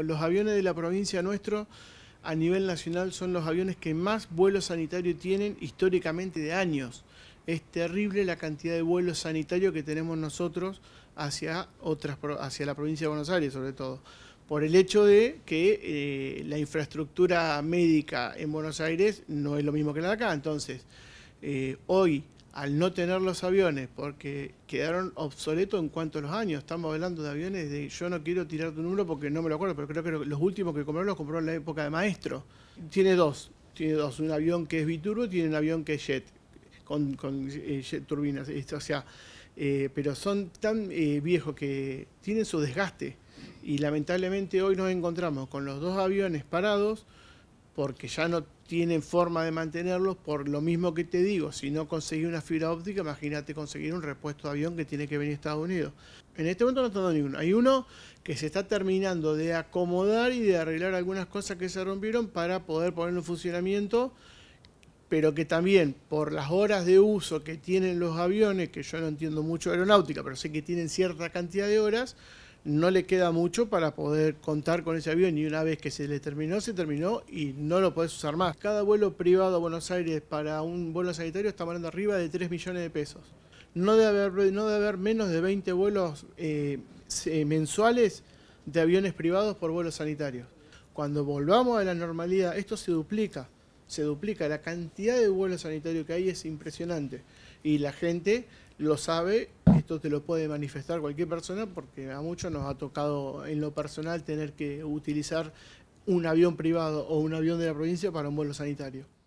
Los aviones de la provincia nuestro a nivel nacional son los aviones que más vuelos sanitario tienen históricamente de años. Es terrible la cantidad de vuelos sanitario que tenemos nosotros hacia, otras, hacia la provincia de Buenos Aires, sobre todo, por el hecho de que eh, la infraestructura médica en Buenos Aires no es lo mismo que la de acá. Entonces, eh, hoy, al no tener los aviones, porque quedaron obsoletos en cuanto a los años, estamos hablando de aviones de yo no quiero tirar tu número porque no me lo acuerdo, pero creo que los últimos que compró los compró en la época de maestro. Tiene dos, tiene dos, un avión que es biturbo, tiene un avión que es jet, con, eh, jet turbinas, o sea, eh, pero son tan viejos que tienen su desgaste y lamentablemente hoy nos encontramos con los dos aviones parados, porque ya no tienen forma de mantenerlos, por lo mismo que te digo, si no conseguí una fibra óptica, imagínate conseguir un repuesto de avión que tiene que venir a Estados Unidos. En este momento no está dando ninguno. Hay uno que se está terminando de acomodar y de arreglar algunas cosas que se rompieron para poder ponerlo en funcionamiento, pero que también por las horas de uso que tienen los aviones, que yo no entiendo mucho aeronáutica, pero sé que tienen cierta cantidad de horas, no le queda mucho para poder contar con ese avión y una vez que se le terminó, se terminó y no lo podés usar más. Cada vuelo privado a Buenos Aires para un vuelo sanitario está hablando arriba de 3 millones de pesos. No debe haber, no haber menos de 20 vuelos eh, mensuales de aviones privados por vuelos sanitarios. Cuando volvamos a la normalidad, esto se duplica, se duplica. La cantidad de vuelos sanitarios que hay es impresionante y la gente lo sabe esto te lo puede manifestar cualquier persona porque a muchos nos ha tocado en lo personal tener que utilizar un avión privado o un avión de la provincia para un vuelo sanitario.